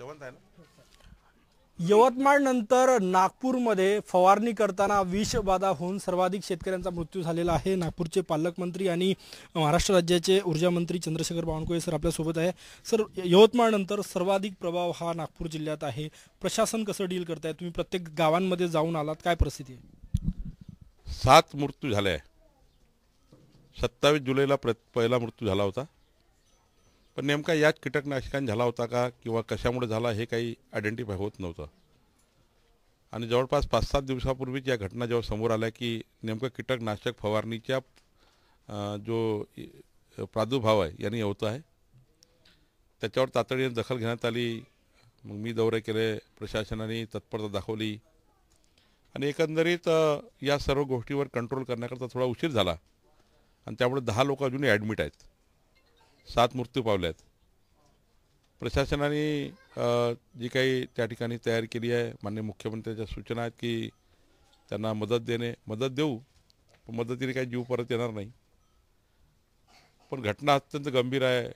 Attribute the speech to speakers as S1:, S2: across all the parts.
S1: जवंत ना
S2: यवतमाळ नंतर नागपूरमध्ये फवारणी करताना विषबाधा होऊन सर्वाधिक शेतकऱ्यांचा मृत्यू झालेला आहे नागपूरचे पालकमंत्री आणि महाराष्ट्र राज्याचे ऊर्जामंत्री चंद्रशेखर बावनकुळे सर आपल्यासोबत आहे सर यवतमाळ नंतर सर्वाधिक प्रभाव हा नागपूर जिल्ह्यात आहे प्रशासन कसं डील आहे तुम्ही प्रत्येक गावांमध्ये जाऊन आलात काय परिस्थिती आहे
S1: सात मृत्यू झाले आहे सत्तावीस जुलैला पहिला मृत्यू झाला होता पण नेमका याच कीटकनाशकांनी झाला होता का किंवा कशामुळे झाला हे काही आयडेंटिफाय होत नव्हतं आणि जवळपास पाच सात दिवसापूर्वीच या घटना जेव्हा समोर आल्या की नेमकं कीटकनाशक फवारणीच्या जो प्रादुर्भाव आहे याने होत आहे त्याच्यावर तातडीने दखल घेण्यात आली मग मी दौरे केले प्रशासनाने तत्परता दाखवली आणि एकंदरीत या सर्व गोष्टीवर कंट्रोल करण्याकरता थोडा उशीर झाला आणि त्यामुळे दहा लोक अजूनही ॲडमिट आहेत सात मृत्यू पावल्या आहेत प्रशासनाने जी काही त्या ठिकाणी तयार केली आहे मान्य मुख्यमंत्र्यांच्या सूचना आहेत की त्यांना मदत देणे मदत देऊ पण मदतीने काही जीव परत येणार नाही पण घटना अत्यंत गंभीर आहे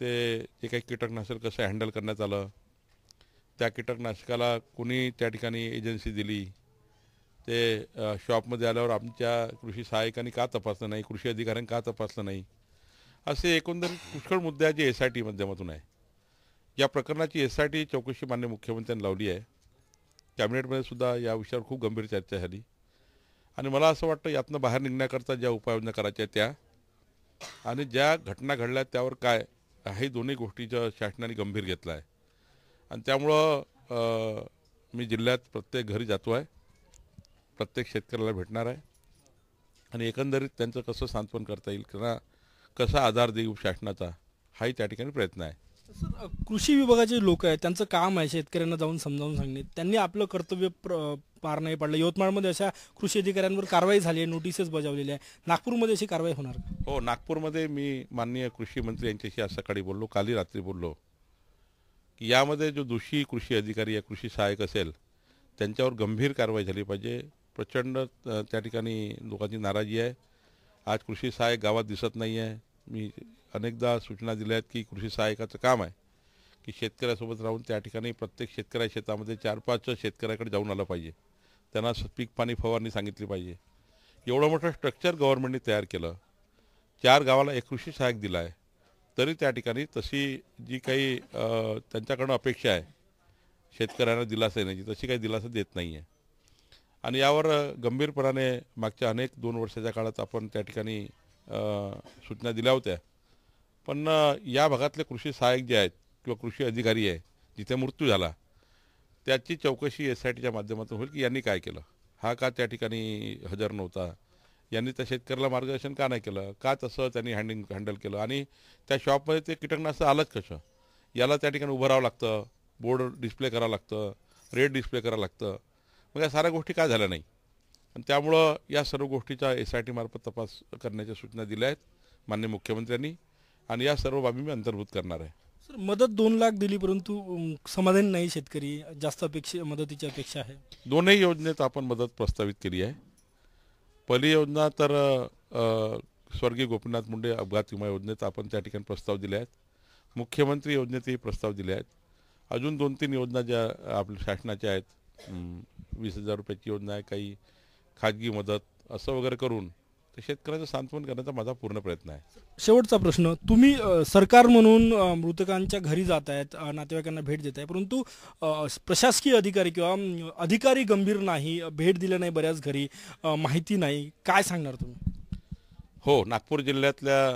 S1: ते जे काही कीटकनाशक कसं हँडल करण्यात आलं त्या कीटकनाशकाला कोणी त्या ठिकाणी एजन्सी दिली ते शॉपमध्ये आल्यावर आमच्या कृषी सहाय्यकांनी का तपासलं नाही कृषी अधिकाऱ्यांनी का तपासलं नाही असे एकंदर पुष्कळ मुद्दे जे एस आय टी माध्यमातून आहे या प्रकरणाची एस आय टी चौकशी मान्य मुख्यमंत्र्यांनी लावली आहे कॅबिनेटमध्ये सुद्धा या विषयावर खूप गंभीर चर्चा झाली आणि मला असं वाटतं यातनं बाहेर निघण्याकरता ज्या उपाययोजना करायच्या त्या आणि ज्या घटना घडल्या त्यावर काय हे दोन्ही गोष्टीचं शासनाने गंभीर घेतलं आहे आणि त्यामुळं मी जिल्ह्यात प्रत्येक घरी जातो आहे प्रत्येक शेतकऱ्याला भेटणार आहे आणि एकंदरीत त्यांचं कसं सांत्वन करता येईल किंवा कसा आधार देऊ शासनाचा हाही त्या ठिकाणी प्रयत्न आहे
S2: कृषी विभागाचे लोक आहेत त्यांचं काम आहे शेतकऱ्यांना जाऊन समजावून सांगणे त्यांनी आपलं कर्तव्य पार नाही पडलं यवतमाळमध्ये अशा कृषी अधिकाऱ्यांवर कारवाई झाली आहे नोटिसेस बजावलेल्या आहे नागपूरमध्ये अशी कारवाई होणार
S1: हो नागपूरमध्ये मी माननीय कृषी मंत्री यांच्याशी आज सकाळी बोललो काली रात्री बोललो की यामध्ये जो दोषी कृषी अधिकारी या कृषी सहाय्यक असेल त्यांच्यावर गंभीर कारवाई झाली पाहिजे प्रचंड त्या ठिकाणी लोकांची नाराजी आहे आज कृषी सहाय्यक गावात दिसत नाही आहे मी अनेकदा सूचना दिल्या आहेत की कृषी सहाय्यकाचं काम आहे की शेतकऱ्यासोबत राहून त्या ठिकाणी प्रत्येक शेतकऱ्या शेतामध्ये चार पाच शेतकऱ्याकडे जाऊन आलं पाहिजे त्यांना पीक पाणी फवारणी सांगितली पाहिजे एवढं मोठं स्ट्रक्चर गव्हर्नमेंटने तयार केलं चार गावाला एक कृषी सहाय्यक दिला आहे तरी त्या ठिकाणी तशी जी काही त्यांच्याकडनं अपेक्षा आहे शेतकऱ्यांना दिलासा येण्याची तशी काही दिलासा देत नाही आहे आणि यावर गंभीरपणाने मागच्या अनेक दोन वर्षाच्या काळात आपण त्या ठिकाणी सूचना दिल्या होत्या पण या भागातले कृषी सहाय्यक जे आहेत किंवा कृषी अधिकारी आहे जिथे मृत्यू झाला त्याची चौकशी एस आय टीच्या माध्यमातून होईल की यांनी काय केलं हा का त्या ठिकाणी हजर नव्हता यांनी त्या शेतकऱ्याला मार्गदर्शन का नाही केलं का तसं त्यांनी हँडिंग हँडल केलं आणि त्या शॉपमध्ये ते कीटकनाशक आलंच कसं याला त्या ठिकाणी उभं राहावं लागतं बोर्ड डिस्प्ले करावं लागतं रेड डिस्प्ले करावं लागतं मग या साऱ्या गोष्टी काय झाल्या नाही आणि त्यामुळं या सर्व गोष्टीचा एस आय मार्फत तपास करण्याच्या सूचना दिल्या आहेत मान्य मुख्यमंत्र्यांनी आणि या सर्व बाबी मी अंतर्भूत करणार आहे
S2: सर मदत दोन लाख दिली परंतु समाधान नाही शेतकरी जास्त अपेक्षा मदतीची अपेक्षा आहे
S1: दोनही योजनेत आपण मदत प्रस्तावित केली आहे पहिली योजना तर स्वर्गीय गोपीनाथ मुंडे अपघात विमा योजनेत आपण त्या ठिकाणी प्रस्ताव दिले आहेत मुख्यमंत्री योजनेतही प्रस्ताव दिले आहेत अजून दोन तीन योजना ज्या आपल्या शासनाच्या आहेत वीस हजार रुपयाची योजना आहे काही खाजगी मदत असं वगैरे करून तर शेतकऱ्याचं सांत्वन करण्याचा माझा
S2: पूर्ण प्रयत्न आहे शेवटचा प्रश्न तुम्ही सरकार म्हणून मृतकांच्या घरी जात आहेत नातेवाईकांना भेट देत आहे परंतु प्रशासकीय अधिकारी किंवा अधिकारी गंभीर नाही भेट दिले नाही बऱ्याच घरी माहिती नाही काय सांगणार तुम्ही
S1: हो नागपूर जिल्ह्यातल्या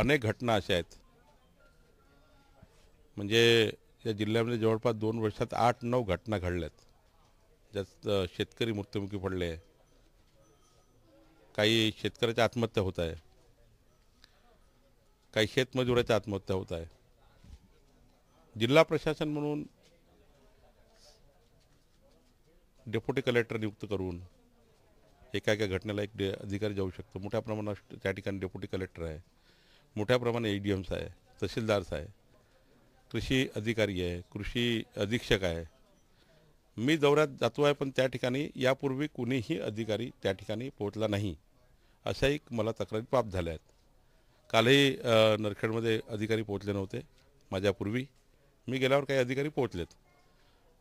S1: अनेक घटना अशा आहेत म्हणजे या जिल्ह्यामध्ये जवळपास दोन वर्षात आठ नऊ घटना घडल्यात ज्यात शेतकरी मृत्युमुखी पडले काही शेतकऱ्याच्या आत्महत्या होत आहे काही शेतमजुराच्या आत्महत्या होत आहे जिल्हा प्रशासन म्हणून डेप्युटी कलेक्टर नियुक्त करून एका एका घटनेला एक डे अधिकारी जाऊ शकतो मोठ्या प्रमाणात त्या ठिकाणी डेप्युटी कलेक्टर आहे मोठ्या प्रमाणात ए डी एम्स आहे तहसीलदार्स आहे कृषी अधिकारी आहे कृषी अधीक्षक आहे मी दौऱ्यात जातो आहे पण त्या ठिकाणी यापूर्वी कुणीही अधिकारी त्या ठिकाणी पोहोचला नाही अशा एक मला तक्रारी प्राप्त झाल्या आहेत कालही नरखेडमध्ये अधिकारी पोहोचले नव्हते माझ्यापूर्वी मी गेल्यावर काही अधिकारी पोहोचलेत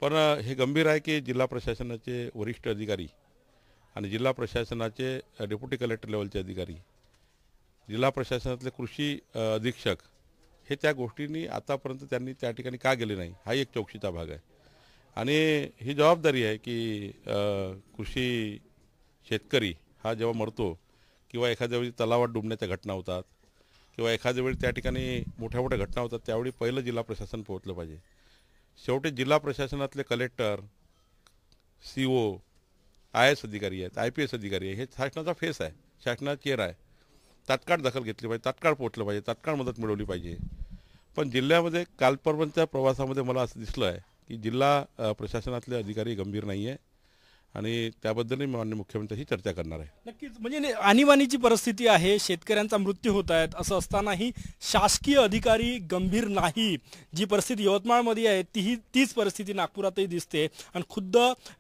S1: पण हे गंभीर आहे की जिल्हा प्रशासनाचे वरिष्ठ अधिकारी आणि जिल्हा प्रशासनाचे डेप्युटी कलेक्टर लेवलचे अधिकारी जिल्हा प्रशासनातले कृषी अधीक्षक हे त्या गोष्टींनी आतापर्यंत त्यांनी त्या ठिकाणी का गेले नाही हा एक चौकशीचा भाग आहे आणि ही जबाबदारी आहे की कृषी शेतकरी हा जेव्हा मरतो किंवा एखाद्या वेळी तलावात डुबण्याच्या घटना होतात किंवा एखाद्या वेळी त्या ठिकाणी मोठ्या मोठ्या घटना होतात त्यावेळी पहिलं जिल्हा प्रशासन पोहोचलं पाहिजे शेवटी जिल्हा प्रशासनातले collector C O I S अधिकारी आहेत आय पी एस अधिकारी आहे हे शासनाचा फेस आहे शासनाचा चेहरा आहे तात्काळ दखल घेतली पाहिजे तात्काळ पोहोचलं पाहिजे तात्काळ मदत मिळवली पाहिजे पण जिल्ह्यामध्ये कालपर्यंतच्या प्रवासामध्ये मला असं दिसलं आहे की जिल्हा प्रशासनातले अधिकारी गंभीर नाही आहे आणि त्याबद्दल मी मान्य मुख्यमंत्र्यांशी चर्चा करणार आहे
S2: नक्कीच म्हणजे आणीबाणीची परिस्थिती आहे शेतकऱ्यांचा मृत्यू होत आहेत असं असतानाही शासकीय अधिकारी गंभीर नाही जी परिस्थिती यवतमाळमध्ये आहे तीही तीच परिस्थिती नागपुरातही दिसते आणि खुद्द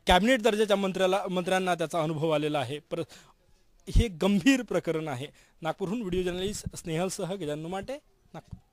S2: कॅबिनेट दर्जाच्या मंत्र्याला मंत्र्यांना त्याचा अनुभव आलेला आहे पर हे गंभीर प्रकरण आहे नागपूरहून व्हिडिओ जर्नलिस्ट स्नेहलसह गजानू माटे नागपूर